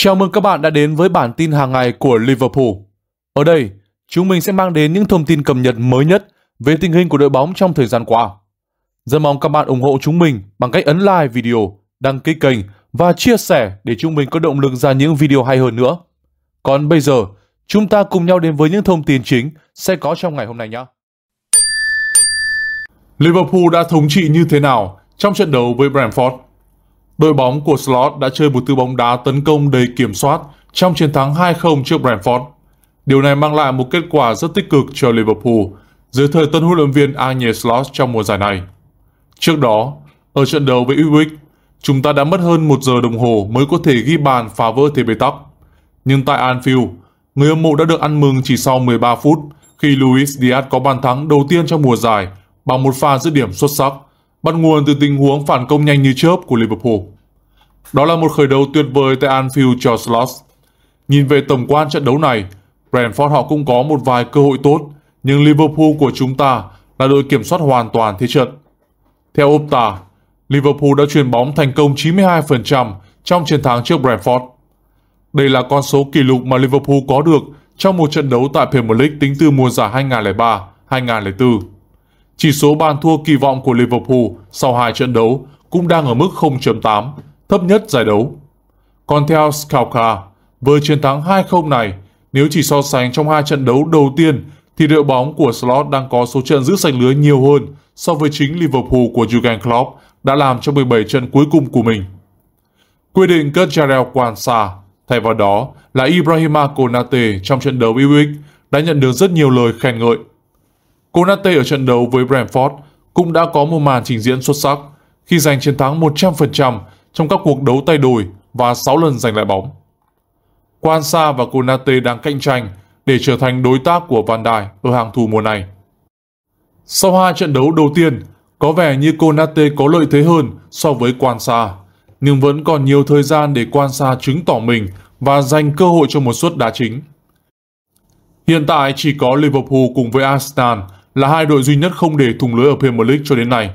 Chào mừng các bạn đã đến với bản tin hàng ngày của Liverpool. Ở đây, chúng mình sẽ mang đến những thông tin cập nhật mới nhất về tình hình của đội bóng trong thời gian qua. Rất mong các bạn ủng hộ chúng mình bằng cách ấn like video, đăng ký kênh và chia sẻ để chúng mình có động lực ra những video hay hơn nữa. Còn bây giờ, chúng ta cùng nhau đến với những thông tin chính sẽ có trong ngày hôm nay nhé. Liverpool đã thống trị như thế nào trong trận đấu với Brentford? đội bóng của Slot đã chơi một tư bóng đá tấn công đầy kiểm soát trong chiến thắng 2-0 trước Brentford. Điều này mang lại một kết quả rất tích cực cho Liverpool dưới thời tân huấn luyện viên Arne Slot trong mùa giải này. Trước đó, ở trận đấu với Ipswich, chúng ta đã mất hơn một giờ đồng hồ mới có thể ghi bàn phá vỡ thế bế tắc. Nhưng tại Anfield, người hâm mộ đã được ăn mừng chỉ sau 13 phút khi Luis Diaz có bàn thắng đầu tiên trong mùa giải bằng một pha dứt điểm xuất sắc, bắt nguồn từ tình huống phản công nhanh như chớp của Liverpool. Đó là một khởi đầu tuyệt vời tại Anfield cho Slots. Nhìn về tổng quan trận đấu này, Brentford họ cũng có một vài cơ hội tốt, nhưng Liverpool của chúng ta là đội kiểm soát hoàn toàn thế trận. Theo Opta, Liverpool đã truyền bóng thành công 92% trong chiến thắng trước Brentford. Đây là con số kỷ lục mà Liverpool có được trong một trận đấu tại Premier League tính từ mùa giải 2003-2004. Chỉ số bàn thua kỳ vọng của Liverpool sau hai trận đấu cũng đang ở mức 0.8 thấp nhất giải đấu. Còn theo Scalca, với chiến thắng 2-0 này, nếu chỉ so sánh trong hai trận đấu đầu tiên thì đội bóng của Slot đang có số trận giữ sạch lưới nhiều hơn so với chính Liverpool của Jurgen Klopp đã làm trong 17 trận cuối cùng của mình. Quyết định cất Jarrell Kwanzaa, thay vào đó là Ibrahima Konate trong trận đấu Iwick đã nhận được rất nhiều lời khen ngợi. Konate ở trận đấu với Brentford cũng đã có một màn trình diễn xuất sắc khi giành chiến thắng 100% trong các cuộc đấu tay đôi và 6 lần giành lại bóng. Quan Sa và Konate đang cạnh tranh để trở thành đối tác của Van Dijk ở hàng thủ mùa này. Sau hai trận đấu đầu tiên, có vẻ như Konate có lợi thế hơn so với Quan Sa, nhưng vẫn còn nhiều thời gian để Quan Sa chứng tỏ mình và dành cơ hội cho một suất đá chính. Hiện tại chỉ có Liverpool cùng với Arsenal là hai đội duy nhất không để thủng lưới ở Premier League cho đến nay.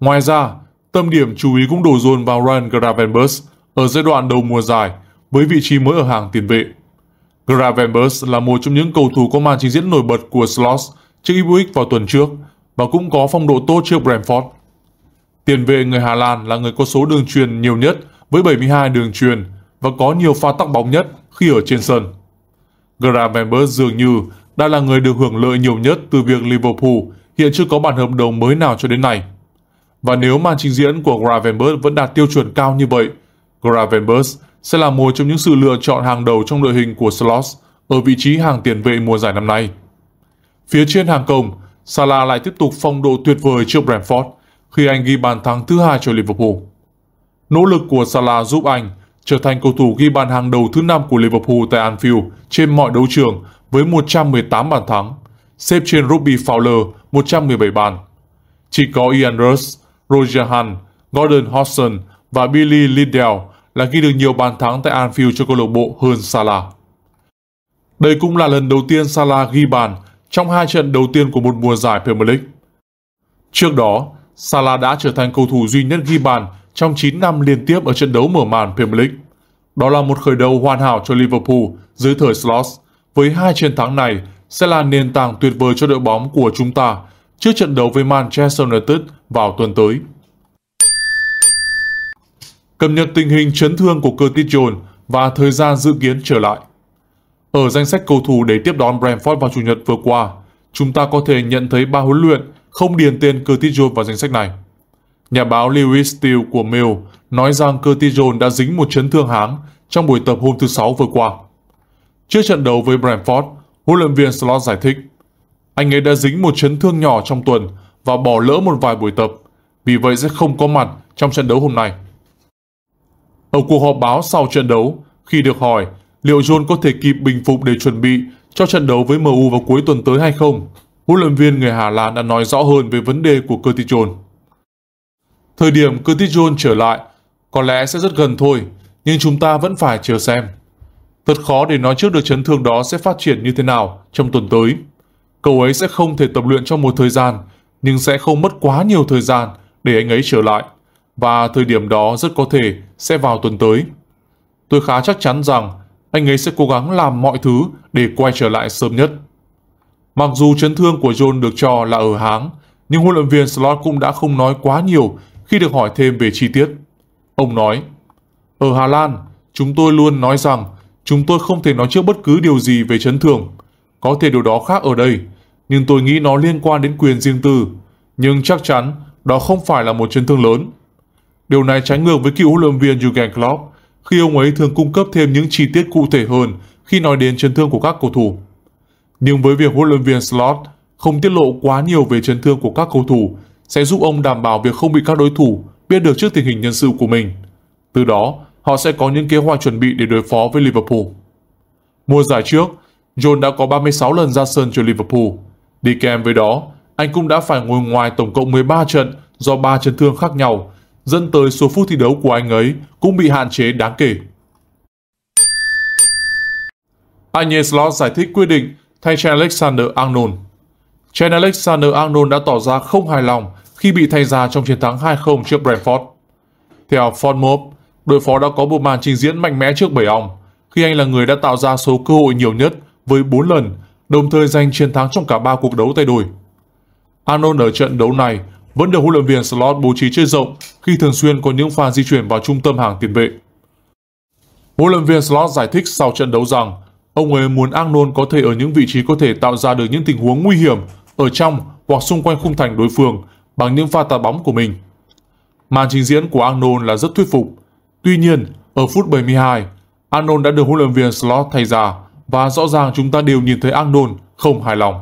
Ngoài ra, Tâm điểm chú ý cũng đổ dồn vào Ryan Gravenberg ở giai đoạn đầu mùa giải với vị trí mới ở hàng tiền vệ. Gravenberg là một trong những cầu thủ có màn trình diễn nổi bật của Slots trước Ipswich vào tuần trước và cũng có phong độ tốt trước Brentford. Tiền vệ người Hà Lan là người có số đường truyền nhiều nhất với 72 đường truyền và có nhiều pha tắc bóng nhất khi ở trên sân. Gravenberg dường như đã là người được hưởng lợi nhiều nhất từ việc Liverpool hiện chưa có bản hợp đồng mới nào cho đến nay. Và nếu màn trình diễn của Gravenberg vẫn đạt tiêu chuẩn cao như vậy, Gravenberg sẽ là một trong những sự lựa chọn hàng đầu trong đội hình của Slots ở vị trí hàng tiền vệ mùa giải năm nay. Phía trên hàng công, Salah lại tiếp tục phong độ tuyệt vời trước Brentford khi anh ghi bàn thắng thứ hai cho Liverpool. Nỗ lực của Salah giúp anh trở thành cầu thủ ghi bàn hàng đầu thứ năm của Liverpool tại Anfield trên mọi đấu trường với 118 bàn thắng, xếp trên Robbie Fowler 117 bàn. Chỉ có Ian Rush Roger Hunt, Gordon Hodgson và Billy Liddell là ghi được nhiều bàn thắng tại Anfield cho câu lạc bộ hơn Salah. Đây cũng là lần đầu tiên Salah ghi bàn trong hai trận đầu tiên của một mùa giải Premier League. Trước đó, Salah đã trở thành cầu thủ duy nhất ghi bàn trong 9 năm liên tiếp ở trận đấu mở màn Premier League. Đó là một khởi đầu hoàn hảo cho Liverpool dưới thời Slot. Với hai chiến thắng này sẽ là nền tảng tuyệt vời cho đội bóng của chúng ta trước trận đấu với Manchester United vào tuần tới. Cập nhật tình hình chấn thương của Curtis Jones và thời gian dự kiến trở lại. Ở danh sách cầu thủ để tiếp đón Brentford vào Chủ nhật vừa qua, chúng ta có thể nhận thấy ba huấn luyện không điền tên Curtis Jones vào danh sách này. Nhà báo Lewis Steele của Mail nói rằng Curtis Jones đã dính một chấn thương háng trong buổi tập hôm thứ Sáu vừa qua. Trước trận đấu với Brentford, huấn luyện viên Slot giải thích anh ấy đã dính một chấn thương nhỏ trong tuần và bỏ lỡ một vài buổi tập, vì vậy sẽ không có mặt trong trận đấu hôm nay. Ở cuộc họp báo sau trận đấu, khi được hỏi liệu John có thể kịp bình phục để chuẩn bị cho trận đấu với MU vào cuối tuần tới hay không, huấn luyện viên người Hà Lan đã nói rõ hơn về vấn đề của Curtis Jones. Thời điểm Curtis Jones trở lại có lẽ sẽ rất gần thôi, nhưng chúng ta vẫn phải chờ xem. Thật khó để nói trước được chấn thương đó sẽ phát triển như thế nào trong tuần tới cậu ấy sẽ không thể tập luyện trong một thời gian, nhưng sẽ không mất quá nhiều thời gian để anh ấy trở lại. Và thời điểm đó rất có thể sẽ vào tuần tới. Tôi khá chắc chắn rằng anh ấy sẽ cố gắng làm mọi thứ để quay trở lại sớm nhất. Mặc dù chấn thương của John được cho là ở háng, nhưng huấn luyện viên Slot cũng đã không nói quá nhiều khi được hỏi thêm về chi tiết. Ông nói, Ở Hà Lan, chúng tôi luôn nói rằng chúng tôi không thể nói trước bất cứ điều gì về chấn thương. Có thể điều đó khác ở đây nhưng tôi nghĩ nó liên quan đến quyền riêng tư, nhưng chắc chắn đó không phải là một chấn thương lớn. Điều này trái ngược với cựu huấn luyện viên Jurgen Klopp khi ông ấy thường cung cấp thêm những chi tiết cụ thể hơn khi nói đến chấn thương của các cầu thủ. Nhưng với việc huấn luyện viên Slot không tiết lộ quá nhiều về chấn thương của các cầu thủ sẽ giúp ông đảm bảo việc không bị các đối thủ biết được trước tình hình nhân sự của mình. Từ đó, họ sẽ có những kế hoạch chuẩn bị để đối phó với Liverpool. Mùa giải trước, John đã có 36 lần ra sân cho Liverpool, Đi kèm với đó, anh cũng đã phải ngồi ngoài tổng cộng 13 trận do 3 chấn thương khác nhau, dẫn tới số phút thi đấu của anh ấy cũng bị hạn chế đáng kể. Anh Anyeslot giải thích quyết định thay Chen Alexander-Arnold. Chen Alexander-Arnold đã tỏ ra không hài lòng khi bị thay ra trong chiến thắng 2-0 trước Brentford. Theo Formop, đội phó đã có một màn trình diễn mạnh mẽ trước bầy ong, khi anh là người đã tạo ra số cơ hội nhiều nhất với 4 lần đồng thời giành chiến thắng trong cả ba cuộc đấu tay đôi. Anon ở trận đấu này vẫn được huấn luyện viên Slot bố trí chơi rộng khi thường xuyên có những pha di chuyển vào trung tâm hàng tiền vệ. Huấn luyện viên Slot giải thích sau trận đấu rằng ông ấy muốn Anon có thể ở những vị trí có thể tạo ra được những tình huống nguy hiểm ở trong hoặc xung quanh khung thành đối phương bằng những pha tạt bóng của mình. Màn trình diễn của Anon là rất thuyết phục. Tuy nhiên, ở phút 72, Anon đã được huấn luyện viên Slot thay ra và rõ ràng chúng ta đều nhìn thấy Arnold không hài lòng.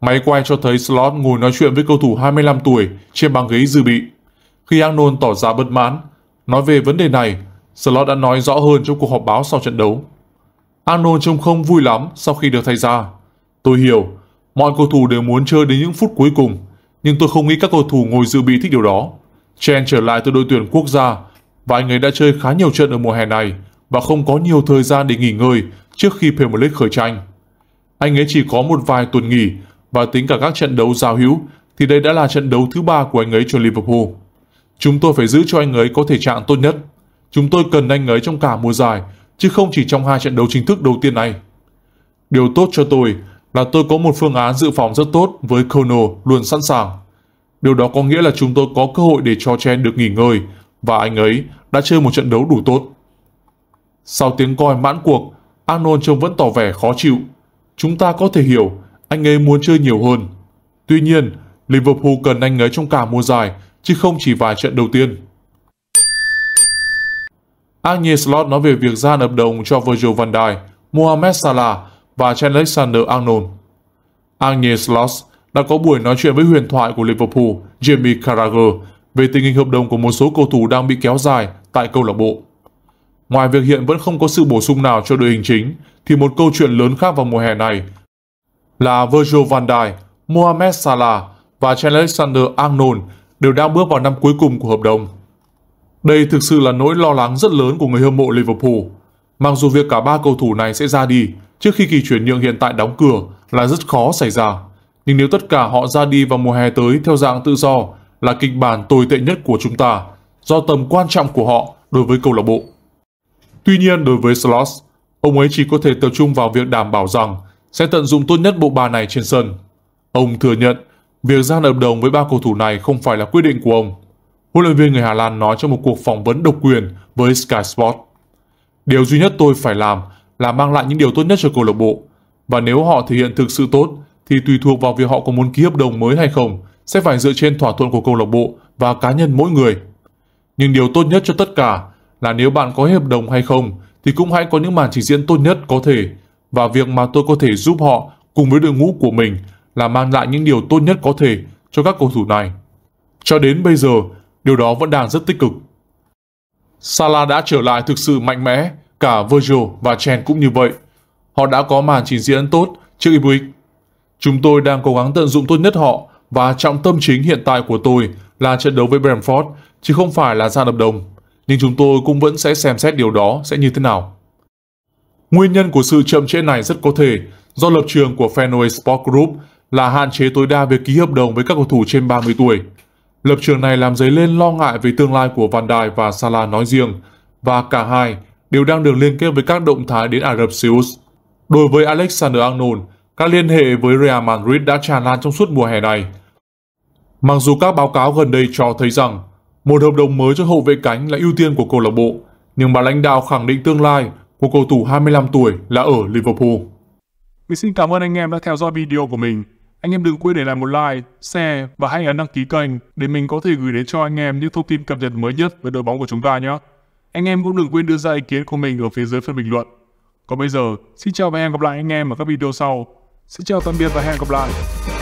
Máy quay cho thấy Slot ngồi nói chuyện với cầu thủ 25 tuổi trên băng ghế dự bị. Khi Arnold tỏ ra bất mãn, nói về vấn đề này, Slot đã nói rõ hơn trong cuộc họp báo sau trận đấu. Arnold trông không vui lắm sau khi được thay ra. Tôi hiểu, mọi cầu thủ đều muốn chơi đến những phút cuối cùng, nhưng tôi không nghĩ các cầu thủ ngồi dự bị thích điều đó. Chen trở lại từ đội tuyển quốc gia và anh ấy đã chơi khá nhiều trận ở mùa hè này và không có nhiều thời gian để nghỉ ngơi trước khi Premier League khởi tranh. Anh ấy chỉ có một vài tuần nghỉ và tính cả các trận đấu giao hữu thì đây đã là trận đấu thứ ba của anh ấy cho Liverpool. Chúng tôi phải giữ cho anh ấy có thể trạng tốt nhất. Chúng tôi cần anh ấy trong cả mùa giải, chứ không chỉ trong hai trận đấu chính thức đầu tiên này. Điều tốt cho tôi là tôi có một phương án dự phòng rất tốt với Kono luôn sẵn sàng. Điều đó có nghĩa là chúng tôi có cơ hội để cho Chen được nghỉ ngơi và anh ấy đã chơi một trận đấu đủ tốt. Sau tiếng coi mãn cuộc, Anon trông vẫn tỏ vẻ khó chịu. Chúng ta có thể hiểu, anh ấy muốn chơi nhiều hơn. Tuy nhiên, Liverpool cần anh ấy trong cả mùa giải, chứ không chỉ vài trận đầu tiên. Agne Slot nói về việc gia hợp đồng cho Virgil van Dijk, Mohamed Salah và Trent Alexander-Arnold. Agne Slot đã có buổi nói chuyện với huyền thoại của Liverpool Jamie Carragher về tình hình hợp đồng của một số cầu thủ đang bị kéo dài tại câu lạc bộ. Ngoài việc hiện vẫn không có sự bổ sung nào cho đội hình chính, thì một câu chuyện lớn khác vào mùa hè này là Virgil van Dijk, Mohamed Salah và Trent Alexander-Arnold đều đang bước vào năm cuối cùng của hợp đồng. Đây thực sự là nỗi lo lắng rất lớn của người hâm mộ Liverpool. Mặc dù việc cả ba cầu thủ này sẽ ra đi trước khi kỳ chuyển nhượng hiện tại đóng cửa là rất khó xảy ra, nhưng nếu tất cả họ ra đi vào mùa hè tới theo dạng tự do là kịch bản tồi tệ nhất của chúng ta do tầm quan trọng của họ đối với câu lạc bộ. Tuy nhiên đối với Slots, ông ấy chỉ có thể tập trung vào việc đảm bảo rằng sẽ tận dụng tốt nhất bộ ba này trên sân. Ông thừa nhận việc ra hợp đồng với ba cầu thủ này không phải là quyết định của ông. Huấn luyện viên người Hà Lan nói trong một cuộc phỏng vấn độc quyền với Sky Sports. Điều duy nhất tôi phải làm là mang lại những điều tốt nhất cho câu lạc bộ và nếu họ thể hiện thực sự tốt thì tùy thuộc vào việc họ có muốn ký hợp đồng mới hay không sẽ phải dựa trên thỏa thuận của câu lạc bộ và cá nhân mỗi người. Nhưng điều tốt nhất cho tất cả là nếu bạn có hợp đồng hay không thì cũng hãy có những màn trình diễn tốt nhất có thể và việc mà tôi có thể giúp họ cùng với đội ngũ của mình là mang lại những điều tốt nhất có thể cho các cầu thủ này. Cho đến bây giờ, điều đó vẫn đang rất tích cực. Salah đã trở lại thực sự mạnh mẽ, cả Virgil và Chen cũng như vậy. Họ đã có màn trình diễn tốt trước Ipswich Chúng tôi đang cố gắng tận dụng tốt nhất họ và trọng tâm chính hiện tại của tôi là trận đấu với Brentford chứ không phải là ra hợp đồng nhưng chúng tôi cũng vẫn sẽ xem xét điều đó sẽ như thế nào. Nguyên nhân của sự chậm trễ này rất có thể do lập trường của Fenway Sport Group là hạn chế tối đa việc ký hợp đồng với các cầu thủ trên 30 tuổi. Lập trường này làm dấy lên lo ngại về tương lai của Van Dijk và Salah nói riêng, và cả hai đều đang được liên kết với các động thái đến Ả Rập Xê Út. Đối với Alexander Arnold, các liên hệ với Real Madrid đã tràn lan trong suốt mùa hè này. Mặc dù các báo cáo gần đây cho thấy rằng một hợp đồng mới cho hậu vệ cánh là ưu tiên của câu lạc bộ, nhưng bà lãnh đạo khẳng định tương lai của cầu thủ 25 tuổi là ở Liverpool. Mình xin cảm ơn anh em đã theo dõi video của mình. Anh em đừng quên để lại một like, share và hãy ấn đăng ký kênh để mình có thể gửi đến cho anh em những thông tin cập nhật mới nhất về đội bóng của chúng ta nhé. Anh em cũng đừng quên đưa ra ý kiến của mình ở phía dưới phần bình luận. Còn bây giờ, xin chào và hẹn gặp lại anh em ở các video sau. Xin chào tạm biệt và hẹn gặp lại.